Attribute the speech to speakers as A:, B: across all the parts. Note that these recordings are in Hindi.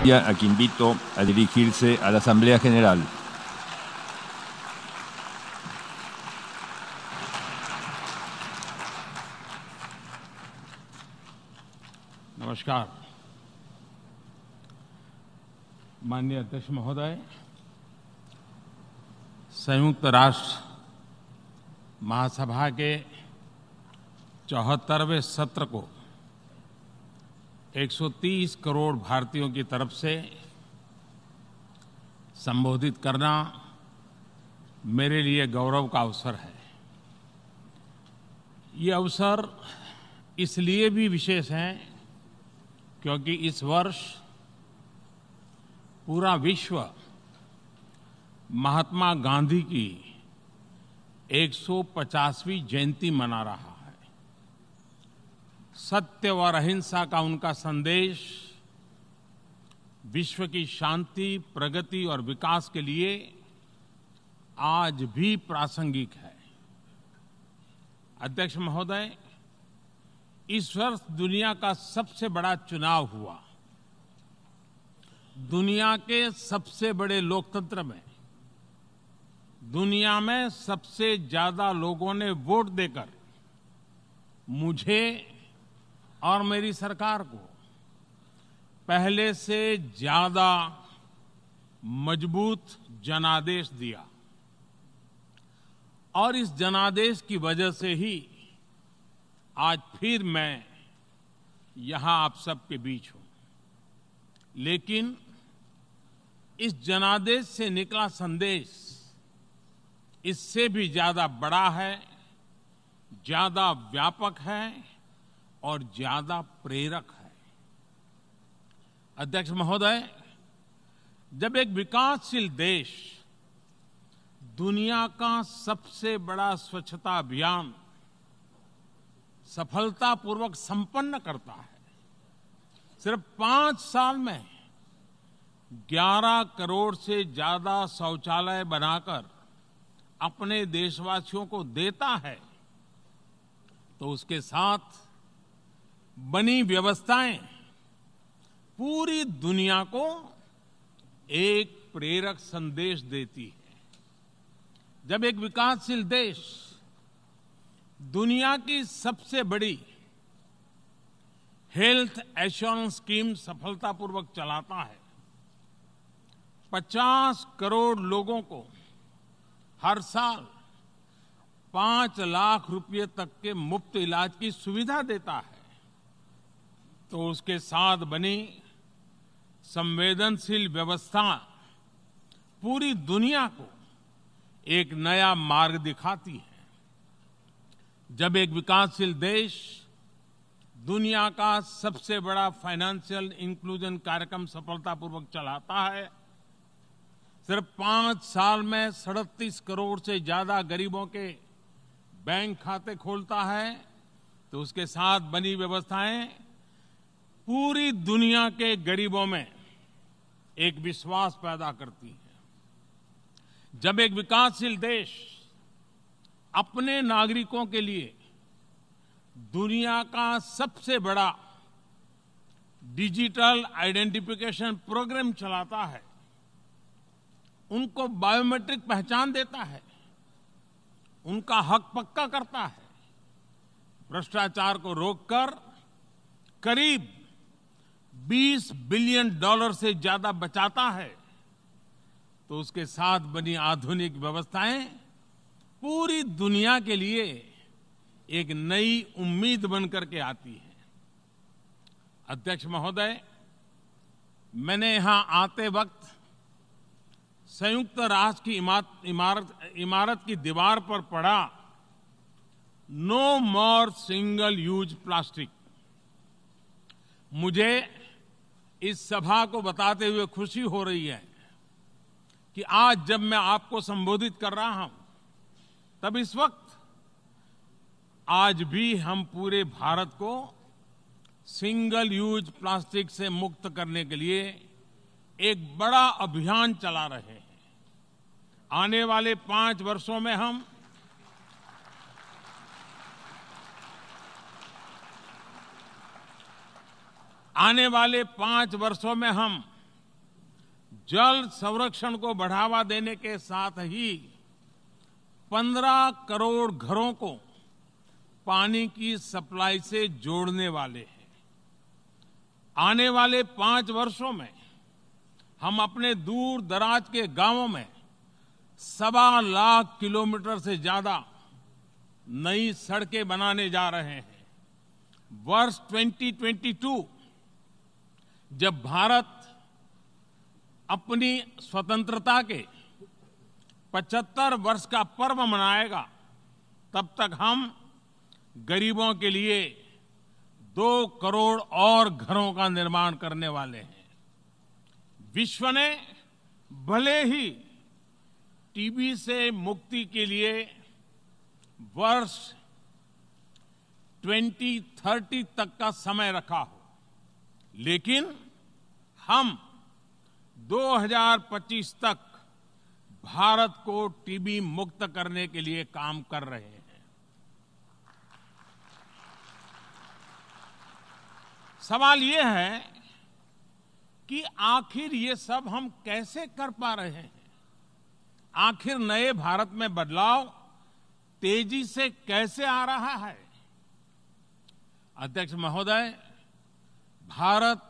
A: a que invito a dirigirse a la Asamblea General. नमस्कार माननीय अध्यक्ष महोदय संयुक्त राष्ट्र महासभा के चौहत्तरवें सत्र को 130 करोड़ भारतीयों की तरफ से संबोधित करना मेरे लिए गौरव का अवसर है ये अवसर इसलिए भी विशेष है क्योंकि इस वर्ष पूरा विश्व महात्मा गांधी की 150वीं जयंती मना रहा सत्य और अहिंसा का उनका संदेश विश्व की शांति प्रगति और विकास के लिए आज भी प्रासंगिक है अध्यक्ष महोदय इस वर्ष दुनिया का सबसे बड़ा चुनाव हुआ दुनिया के सबसे बड़े लोकतंत्र में दुनिया में सबसे ज्यादा लोगों ने वोट देकर मुझे और मेरी सरकार को पहले से ज्यादा मजबूत जनादेश दिया और इस जनादेश की वजह से ही आज फिर मैं यहां आप सबके बीच हूं लेकिन इस जनादेश से निकला संदेश इससे भी ज्यादा बड़ा है ज्यादा व्यापक है और ज्यादा प्रेरक है अध्यक्ष महोदय जब एक विकासशील देश दुनिया का सबसे बड़ा स्वच्छता अभियान सफलतापूर्वक संपन्न करता है सिर्फ पांच साल में 11 करोड़ से ज्यादा शौचालय बनाकर अपने देशवासियों को देता है तो उसके साथ बनी व्यवस्थाएं पूरी दुनिया को एक प्रेरक संदेश देती है जब एक विकासशील देश दुनिया की सबसे बड़ी हेल्थ एश्योरेंस स्कीम सफलतापूर्वक चलाता है 50 करोड़ लोगों को हर साल पांच लाख रुपए तक के मुफ्त इलाज की सुविधा देता है तो उसके साथ बनी संवेदनशील व्यवस्था पूरी दुनिया को एक नया मार्ग दिखाती है जब एक विकासशील देश दुनिया का सबसे बड़ा फाइनेंशियल इंक्लूजन कार्यक्रम सफलतापूर्वक चलाता है सिर्फ पांच साल में सड़तीस करोड़ से ज्यादा गरीबों के बैंक खाते खोलता है तो उसके साथ बनी व्यवस्थाएं पूरी दुनिया के गरीबों में एक विश्वास पैदा करती है जब एक विकासशील देश अपने नागरिकों के लिए दुनिया का सबसे बड़ा डिजिटल आइडेंटिफिकेशन प्रोग्राम चलाता है उनको बायोमेट्रिक पहचान देता है उनका हक पक्का करता है भ्रष्टाचार को रोककर करीब 20 बिलियन डॉलर से ज्यादा बचाता है तो उसके साथ बनी आधुनिक व्यवस्थाएं पूरी दुनिया के लिए एक नई उम्मीद बनकर के आती है अध्यक्ष महोदय मैंने यहां आते वक्त संयुक्त राष्ट्र की इमारत इमारत इमारत की दीवार पर पड़ा no more single use plastic मुझे इस सभा को बताते हुए खुशी हो रही है कि आज जब मैं आपको संबोधित कर रहा हूं तब इस वक्त आज भी हम पूरे भारत को सिंगल यूज प्लास्टिक से मुक्त करने के लिए एक बड़ा अभियान चला रहे हैं आने वाले पांच वर्षों में हम आने वाले पांच वर्षों में हम जल संरक्षण को बढ़ावा देने के साथ ही पंद्रह करोड़ घरों को पानी की सप्लाई से जोड़ने वाले हैं आने वाले पांच वर्षों में हम अपने दूर दराज के गांवों में सवा लाख किलोमीटर से ज्यादा नई सड़कें बनाने जा रहे हैं वर्ष 2022 जब भारत अपनी स्वतंत्रता के 75 वर्ष का पर्व मनाएगा तब तक हम गरीबों के लिए दो करोड़ और घरों का निर्माण करने वाले हैं विश्व ने भले ही टीबी से मुक्ति के लिए वर्ष 2030 तक का समय रखा हो लेकिन हम 2025 तक भारत को टीबी मुक्त करने के लिए काम कर रहे हैं सवाल ये है कि आखिर ये सब हम कैसे कर पा रहे हैं आखिर नए भारत में बदलाव तेजी से कैसे आ रहा है अध्यक्ष महोदय भारत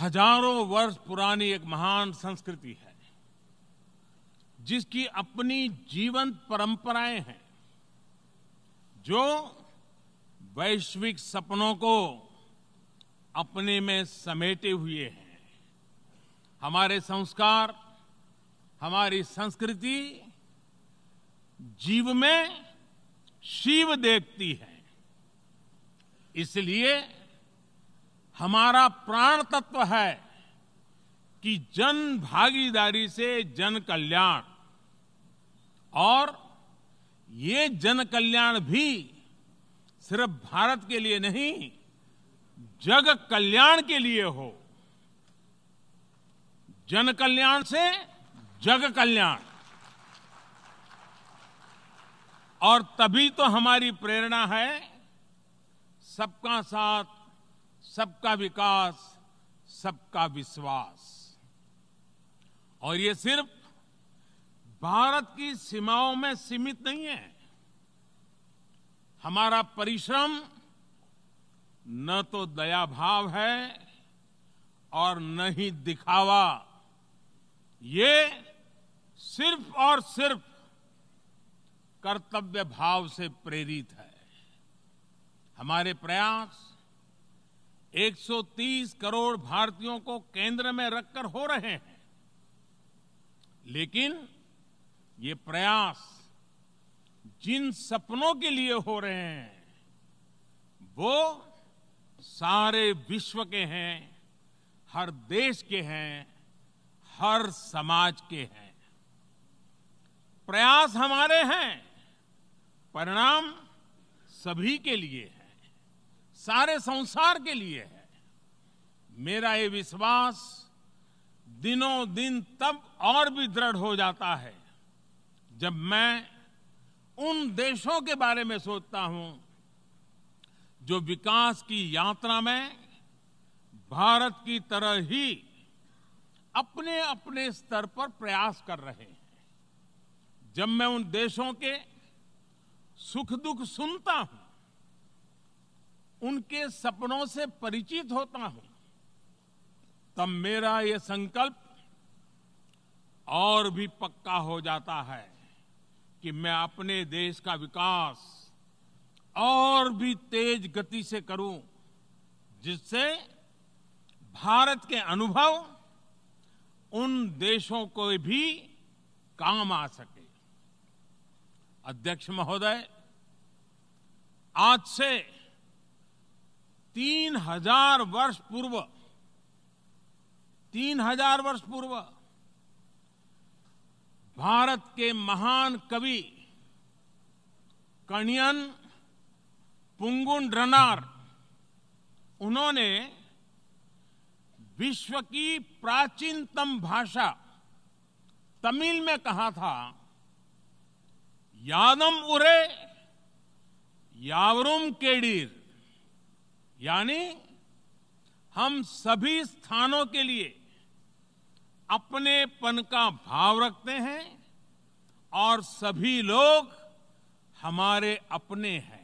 A: हजारों वर्ष पुरानी एक महान संस्कृति है जिसकी अपनी जीवंत परंपराएं हैं जो वैश्विक सपनों को अपने में समेटे हुए हैं हमारे संस्कार हमारी संस्कृति जीव में शिव देखती है इसलिए हमारा प्राण तत्व है कि जन भागीदारी से जन कल्याण और ये जन कल्याण भी सिर्फ भारत के लिए नहीं जग कल्याण के लिए हो जन कल्याण से जग कल्याण और तभी तो हमारी प्रेरणा है सबका साथ सबका विकास सबका विश्वास और ये सिर्फ भारत की सीमाओं में सीमित नहीं है हमारा परिश्रम न तो दया भाव है और न ही दिखावा ये सिर्फ और सिर्फ कर्तव्य भाव से प्रेरित है हमारे प्रयास 130 करोड़ भारतीयों को केंद्र में रखकर हो रहे हैं लेकिन ये प्रयास जिन सपनों के लिए हो रहे हैं वो सारे विश्व के हैं हर देश के हैं हर समाज के हैं प्रयास हमारे हैं परिणाम सभी के लिए है सारे संसार के लिए है मेरा ये विश्वास दिनों दिन तब और भी दृढ़ हो जाता है जब मैं उन देशों के बारे में सोचता हूं जो विकास की यात्रा में भारत की तरह ही अपने अपने स्तर पर प्रयास कर रहे हैं जब मैं उन देशों के सुख दुख सुनता हूं उनके सपनों से परिचित होता हूं तब मेरा ये संकल्प और भी पक्का हो जाता है कि मैं अपने देश का विकास और भी तेज गति से करूं जिससे भारत के अनुभव उन देशों को भी काम आ सके अध्यक्ष महोदय आज से तीन हजार वर्ष पूर्व तीन हजार वर्ष पूर्व भारत के महान कवि कणियन पुंगुन रनार उन्होंने विश्व की प्राचीनतम भाषा तमिल में कहा था यादम उरे यावरुम केडीर यानी हम सभी स्थानों के लिए अपनेपन का भाव रखते हैं और सभी लोग हमारे अपने हैं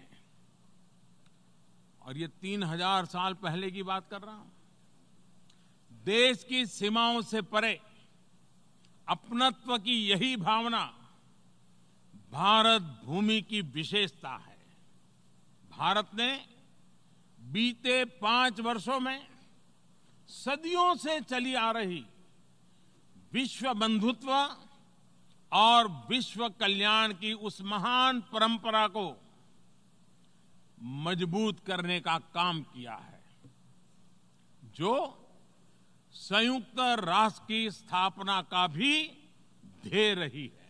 A: और ये तीन हजार साल पहले की बात कर रहा हूं देश की सीमाओं से परे अपनत्व की यही भावना भारत भूमि की विशेषता है भारत ने बीते पांच वर्षों में सदियों से चली आ रही विश्व बंधुत्व और विश्व कल्याण की उस महान परंपरा को मजबूत करने का काम किया है जो संयुक्त राष्ट्र की स्थापना का भी ध्येय रही है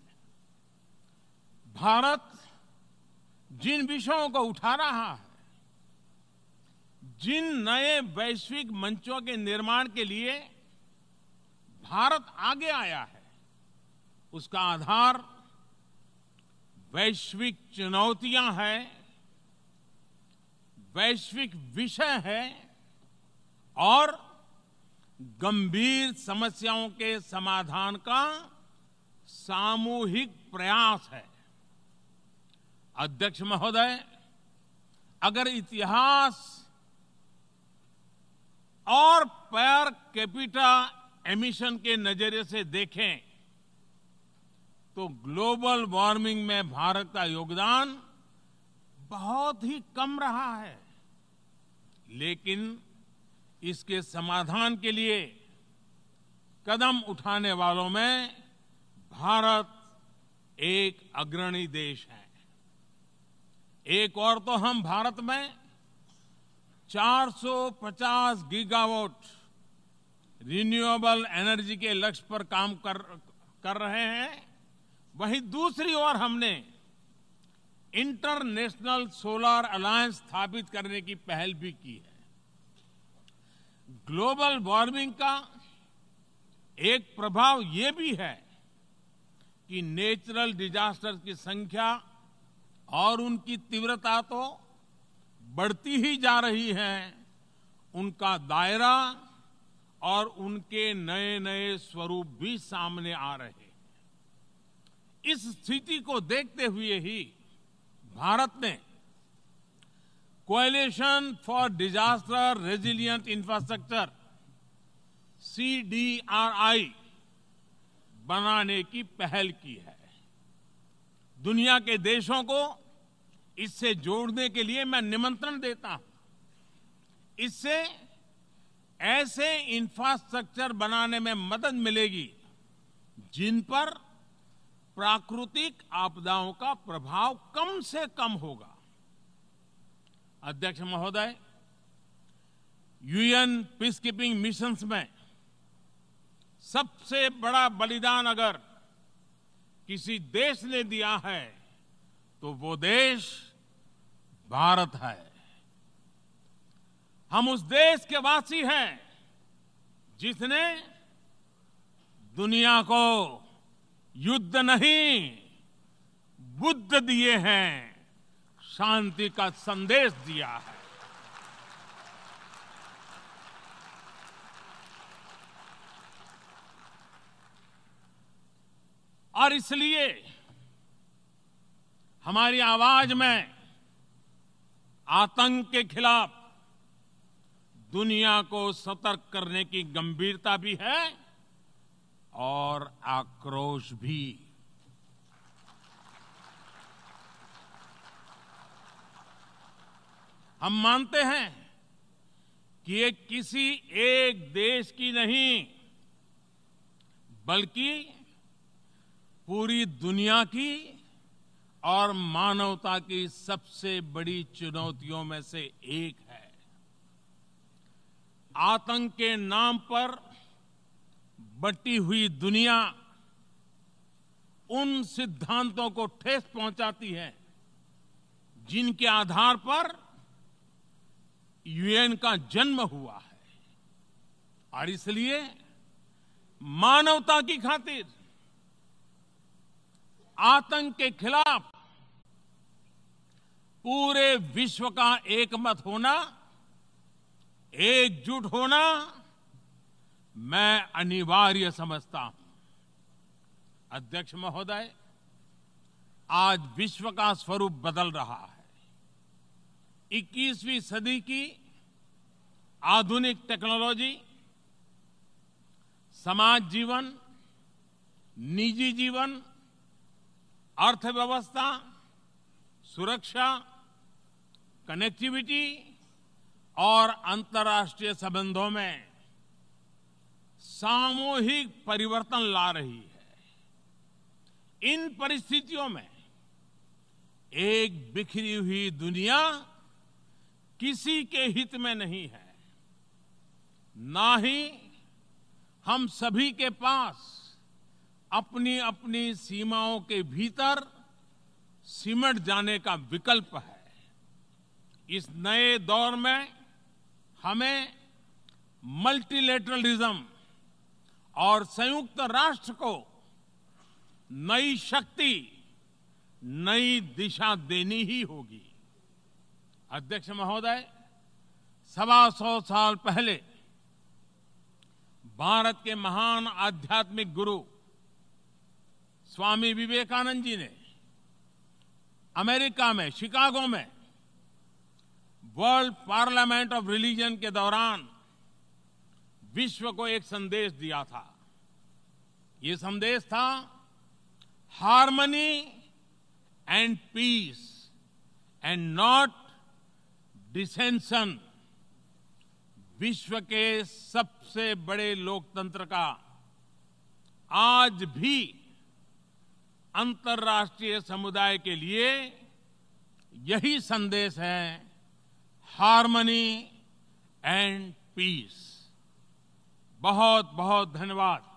A: भारत जिन विषयों को उठा रहा है जिन नए वैश्विक मंचों के निर्माण के लिए भारत आगे आया है उसका आधार वैश्विक चुनौतियां हैं वैश्विक विषय है और गंभीर समस्याओं के समाधान का सामूहिक प्रयास है अध्यक्ष महोदय अगर इतिहास और पर कैपिटा एमिशन के नजरिए से देखें तो ग्लोबल वार्मिंग में भारत का योगदान बहुत ही कम रहा है लेकिन इसके समाधान के लिए कदम उठाने वालों में भारत एक अग्रणी देश है एक और तो हम भारत में 450 गीगावाट रिन्यूएबल एनर्जी के लक्ष्य पर काम कर कर रहे हैं वहीं दूसरी ओर हमने इंटरनेशनल सोलर अलायंस स्थापित करने की पहल भी की है ग्लोबल वार्मिंग का एक प्रभाव ये भी है कि नेचुरल डिजास्टर की संख्या और उनकी तीव्रता तो बढ़ती ही जा रही है उनका दायरा और उनके नए नए स्वरूप भी सामने आ रहे हैं इस स्थिति को देखते हुए ही भारत ने coalition for disaster resilient infrastructure C बनाने की पहल की है दुनिया के देशों को इससे जोड़ने के लिए मैं निमंत्रण देता हूं इससे ऐसे इंफ्रास्ट्रक्चर बनाने में मदद मिलेगी जिन पर प्राकृतिक आपदाओं का प्रभाव कम से कम होगा अध्यक्ष महोदय यूएन पीसकीपिंग मिशंस में सबसे बड़ा बलिदान अगर किसी देश ने दिया है तो वो देश भारत है हम उस देश के वासी हैं जिसने दुनिया को युद्ध नहीं बुद्ध दिए हैं शांति का संदेश दिया है और इसलिए हमारी आवाज में आतंक के खिलाफ दुनिया को सतर्क करने की गंभीरता भी है और आक्रोश भी हम मानते हैं कि ये किसी एक देश की नहीं बल्कि पूरी दुनिया की और मानवता की सबसे बड़ी चुनौतियों में से एक है आतंक के नाम पर बटी हुई दुनिया उन सिद्धांतों को ठेस पहुंचाती है जिनके आधार पर यूएन का जन्म हुआ है और इसलिए मानवता की खातिर आतंक के खिलाफ पूरे विश्व का एकमत होना एकजुट होना मैं अनिवार्य समझता हूं अध्यक्ष महोदय आज विश्व का स्वरूप बदल रहा है 21वीं सदी की आधुनिक टेक्नोलॉजी समाज जीवन निजी जीवन अर्थव्यवस्था सुरक्षा कनेक्टिविटी और अंतर्राष्ट्रीय संबंधों में सामूहिक परिवर्तन ला रही है इन परिस्थितियों में एक बिखरी हुई दुनिया किसी के हित में नहीं है ना ही हम सभी के पास अपनी अपनी सीमाओं के भीतर सिमट जाने का विकल्प है इस नए दौर में हमें मल्टीलेटरलिज्म और संयुक्त राष्ट्र को नई शक्ति नई दिशा देनी ही होगी अध्यक्ष महोदय सवा सौ साल पहले भारत के महान आध्यात्मिक गुरु स्वामी विवेकानंद जी ने अमेरिका में शिकागो में वर्ल्ड पार्लियामेंट ऑफ रिलीजन के दौरान विश्व को एक संदेश दिया था ये संदेश था harmony and peace and not dissension विश्व के सबसे बड़े लोकतंत्र का आज भी अंतर्राष्ट्रीय समुदाय के लिए यही संदेश है हार्मनी एंड पीस बहुत बहुत धन्यवाद